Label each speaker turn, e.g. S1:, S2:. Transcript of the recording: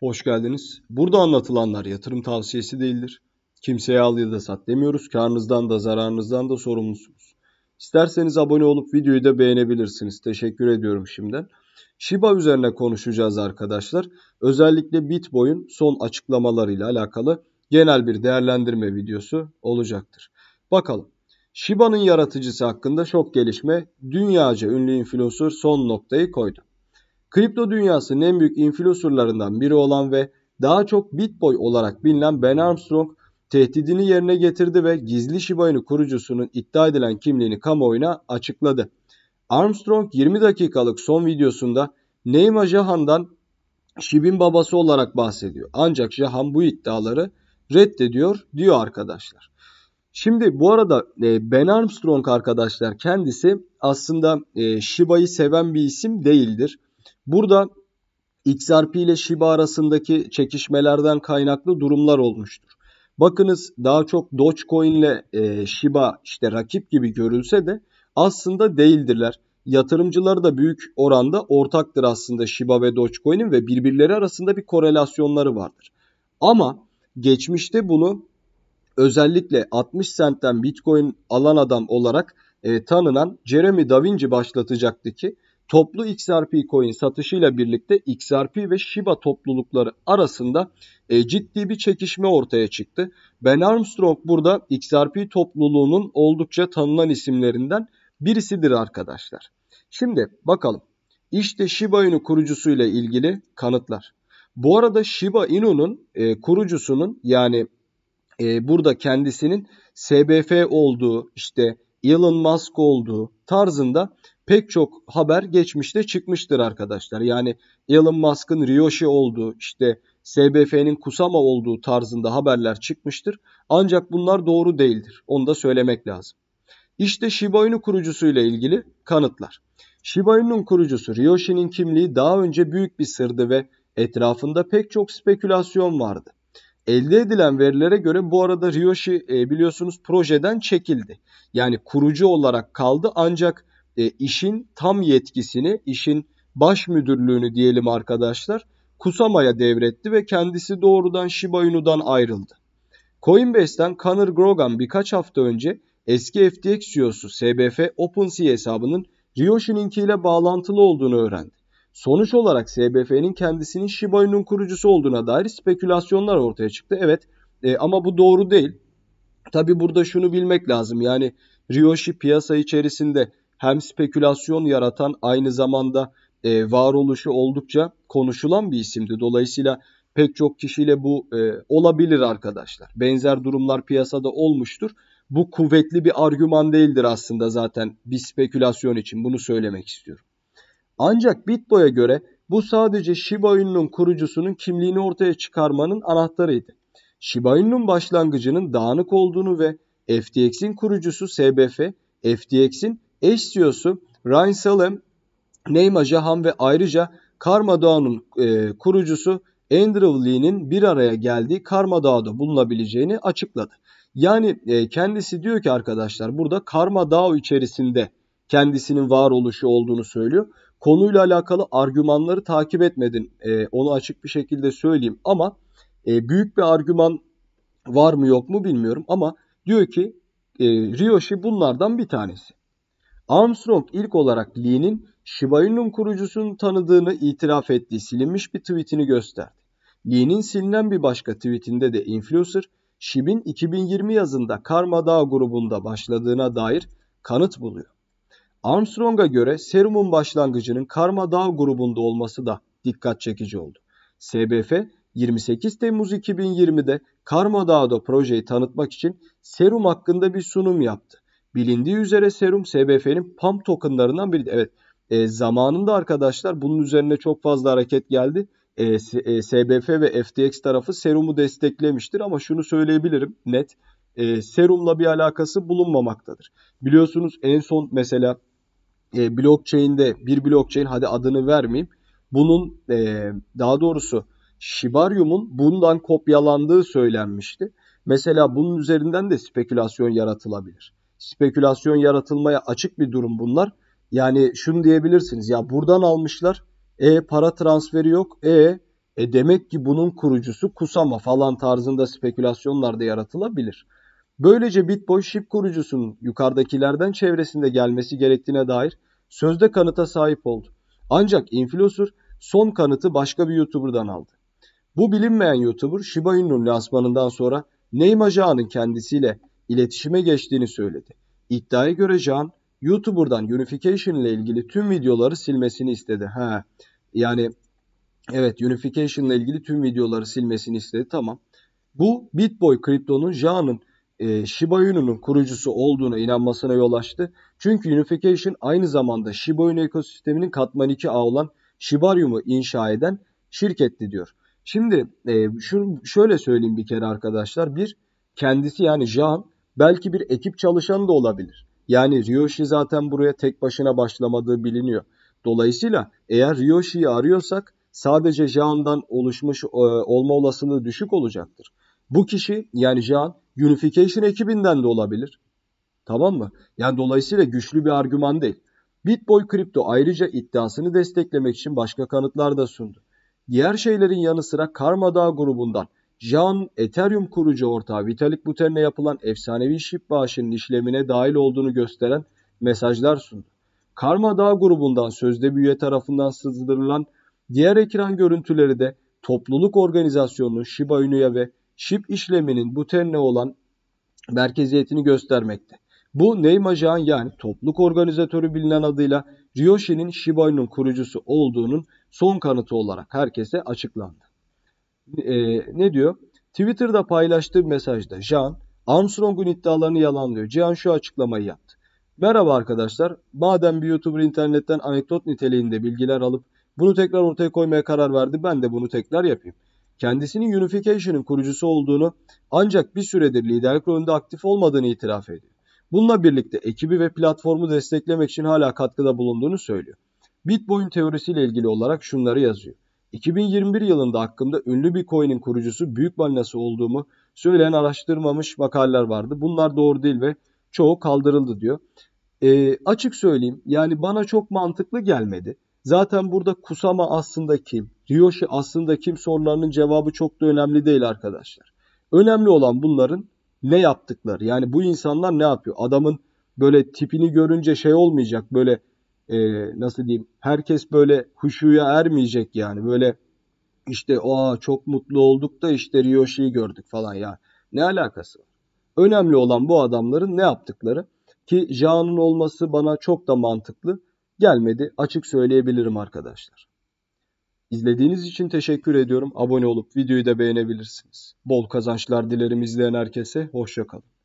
S1: Hoş geldiniz. Burada anlatılanlar yatırım tavsiyesi değildir. Kimseye al ya da sat demiyoruz. Karnınızdan da zararınızdan da sorumlusunuz. İsterseniz abone olup videoyu da beğenebilirsiniz. Teşekkür ediyorum şimdiden. Shiba üzerine konuşacağız arkadaşlar. Özellikle Bitcoin son açıklamalarıyla alakalı genel bir değerlendirme videosu olacaktır. Bakalım. Shiba'nın yaratıcısı hakkında şok gelişme dünyaca ünlü influencer son noktayı koydu. Kripto dünyasının en büyük influencerlarından biri olan ve daha çok Bitboy olarak bilinen Ben Armstrong tehdidini yerine getirdi ve gizli Shiba Inu kurucusunun iddia edilen kimliğini kamuoyuna açıkladı. Armstrong 20 dakikalık son videosunda Neyma Jahan'dan Şib'in babası olarak bahsediyor. Ancak Jahan bu iddiaları reddediyor diyor arkadaşlar. Şimdi bu arada e, Ben Armstrong arkadaşlar kendisi aslında e, Shiba'yı seven bir isim değildir. Burada XRP ile Shiba arasındaki çekişmelerden kaynaklı durumlar olmuştur. Bakınız daha çok Dogecoin ile e, Shiba işte rakip gibi görülse de aslında değildirler. Yatırımcıları da büyük oranda ortaktır aslında Shiba ve Dogecoin'in ve birbirleri arasında bir korelasyonları vardır. Ama geçmişte bunu özellikle 60 centten Bitcoin alan adam olarak e, tanınan Jeremy Da Vinci başlatacaktı ki toplu XRP coin satışıyla birlikte XRP ve Shiba toplulukları arasında e, ciddi bir çekişme ortaya çıktı. Ben Armstrong burada XRP topluluğunun oldukça tanınan isimlerinden birisidir arkadaşlar. Şimdi bakalım. İşte Shiba Inu kurucusuyla ilgili kanıtlar. Bu arada Shiba Inu'nun e, kurucusunun yani e, burada kendisinin SBF olduğu işte Elon Musk olduğu tarzında pek çok haber geçmişte çıkmıştır arkadaşlar. Yani Elon Musk'ın Ryoshi olduğu, işte SBF'nin Kusama olduğu tarzında haberler çıkmıştır. Ancak bunlar doğru değildir. Onu da söylemek lazım. İşte Shiba Inu kurucusuyla ilgili kanıtlar. Shiba Inu'nun kurucusu Ryoshi'nin kimliği daha önce büyük bir sırdı ve etrafında pek çok spekülasyon vardı. Elde edilen verilere göre bu arada Ryoshi e, biliyorsunuz projeden çekildi. Yani kurucu olarak kaldı ancak e, işin tam yetkisini, işin baş müdürlüğünü diyelim arkadaşlar Kusama'ya devretti ve kendisi doğrudan Shiba Inu'dan ayrıldı. Coinbase'den Conor Grogan birkaç hafta önce eski FTX CEO'su SBF OpenSea hesabının Ryoshi'ninkiyle bağlantılı olduğunu öğrendi. Sonuç olarak SBF'nin kendisinin Shiba Inu'nun kurucusu olduğuna dair spekülasyonlar ortaya çıktı. Evet e, ama bu doğru değil. Tabi burada şunu bilmek lazım yani Ryoshi piyasa içerisinde hem spekülasyon yaratan aynı zamanda e, varoluşu oldukça konuşulan bir isimdi. Dolayısıyla pek çok kişiyle bu e, olabilir arkadaşlar. Benzer durumlar piyasada olmuştur. Bu kuvvetli bir argüman değildir aslında zaten bir spekülasyon için bunu söylemek istiyorum. Ancak Bitboy'a göre bu sadece Shiba Inu'nun kurucusunun kimliğini ortaya çıkarmanın anahtarıydı. Shiba Inu'nun başlangıcının dağınık olduğunu ve FTX'in kurucusu SBF, FTX'in eş CEO'su Ryan Salem, Neyma Jahan ve ayrıca Karma Dağı'nın e, kurucusu Andrew Lee'nin bir araya geldiği Karma Dağı'da bulunabileceğini açıkladı. Yani e, kendisi diyor ki arkadaşlar burada Karma Dağı içerisinde kendisinin varoluşu olduğunu söylüyor. Konuyla alakalı argümanları takip etmedin, E, onu açık bir şekilde söyleyeyim ama e, büyük bir argüman var mı yok mu bilmiyorum ama diyor ki e, Ryoshi bunlardan bir tanesi. Armstrong ilk olarak Lee'nin Shiba Inu'nun kurucusunu tanıdığını itiraf ettiği silinmiş bir tweetini gösterdi. Lee'nin silinen bir başka tweetinde de influencer, Shib'in 2020 yazında Karma Dağ grubunda başladığına dair kanıt buluyor. Armstrong'a göre serumun başlangıcının Karma Dağ grubunda olması da dikkat çekici oldu. SBF 28 Temmuz 2020'de Karma Dağ'da projeyi tanıtmak için serum hakkında bir sunum yaptı. Bilindiği üzere serum SBF'nin pump tokenlarından biri. Evet e, zamanında arkadaşlar bunun üzerine çok fazla hareket geldi. E, e, SBF ve FTX tarafı serumu desteklemiştir ama şunu söyleyebilirim net. E, serumla bir alakası bulunmamaktadır. Biliyorsunuz en son mesela e, blockchain'de bir blockchain hadi adını vermeyeyim. Bunun e, daha doğrusu Shibarium'un bundan kopyalandığı söylenmişti. Mesela bunun üzerinden de spekülasyon yaratılabilir spekülasyon yaratılmaya açık bir durum bunlar. Yani şunu diyebilirsiniz ya buradan almışlar. E para transferi yok. E e demek ki bunun kurucusu Kusama falan tarzında spekülasyonlar da yaratılabilir. Böylece Bitboy şip kurucusunun yukarıdakilerden çevresinde gelmesi gerektiğine dair sözde kanıta sahip oldu. Ancak Influencer son kanıtı başka bir YouTuber'dan aldı. Bu bilinmeyen YouTuber Shiba Inu'nun lansmanından sonra Neyma kendisiyle iletişime geçtiğini söyledi. İddiaya göre Can, YouTuber'dan Unification ile ilgili tüm videoları silmesini istedi. Ha, yani evet Unification ile ilgili tüm videoları silmesini istedi. Tamam. Bu Bitboy Kripto'nun Jan'ın e, Shiba Inu'nun kurucusu olduğuna inanmasına yol açtı. Çünkü Unification aynı zamanda Shiba Inu ekosisteminin katman 2 ağ olan Shibarium'u inşa eden şirketti diyor. Şimdi e, şunu şöyle söyleyeyim bir kere arkadaşlar. Bir, kendisi yani Jean Belki bir ekip çalışanı da olabilir. Yani Ryoshi zaten buraya tek başına başlamadığı biliniyor. Dolayısıyla eğer Ryoshi'yi arıyorsak sadece Jaan'dan oluşmuş e, olma olasılığı düşük olacaktır. Bu kişi yani Jaan Unification ekibinden de olabilir. Tamam mı? Yani dolayısıyla güçlü bir argüman değil. Bitboy Crypto ayrıca iddiasını desteklemek için başka kanıtlar da sundu. Diğer şeylerin yanı sıra Karma Dağ grubundan John Ethereum kurucu ortağı Vitalik Buterin'e yapılan efsanevi şip bağışının işlemine dahil olduğunu gösteren mesajlar sundu. Karma Dağ grubundan sözde bir tarafından sızdırılan diğer ekran görüntüleri de topluluk organizasyonunun Shiba Inu'ya ve şip işleminin Buterin'e olan merkeziyetini göstermekte. Bu Neyma Jaan yani topluluk organizatörü bilinen adıyla Ryoshi'nin Shiba Inu'nun kurucusu olduğunun son kanıtı olarak herkese açıklandı e, ne diyor? Twitter'da paylaştığı mesajda Jean Armstrong'un iddialarını yalanlıyor. Cihan şu açıklamayı yaptı. Merhaba arkadaşlar. Madem bir YouTuber internetten anekdot niteliğinde bilgiler alıp bunu tekrar ortaya koymaya karar verdi. Ben de bunu tekrar yapayım. Kendisinin Unification'ın kurucusu olduğunu ancak bir süredir liderlik rolünde aktif olmadığını itiraf ediyor. Bununla birlikte ekibi ve platformu desteklemek için hala katkıda bulunduğunu söylüyor. Bitcoin teorisiyle ilgili olarak şunları yazıyor. 2021 yılında hakkında ünlü bir coin'in kurucusu büyük balinası olduğumu söyleyen araştırmamış makaleler vardı. Bunlar doğru değil ve çoğu kaldırıldı diyor. E, açık söyleyeyim yani bana çok mantıklı gelmedi. Zaten burada Kusama aslında kim, Ryoshi aslında kim sorularının cevabı çok da önemli değil arkadaşlar. Önemli olan bunların ne yaptıkları. Yani bu insanlar ne yapıyor? Adamın böyle tipini görünce şey olmayacak böyle e, nasıl diyeyim herkes böyle huşuya ermeyecek yani böyle işte o çok mutlu olduk da işte Riyoshi'yi gördük falan ya. Ne alakası var? Önemli olan bu adamların ne yaptıkları ki Jaan'ın olması bana çok da mantıklı gelmedi açık söyleyebilirim arkadaşlar. İzlediğiniz için teşekkür ediyorum. Abone olup videoyu da beğenebilirsiniz. Bol kazançlar dilerim izleyen herkese. Hoşçakalın.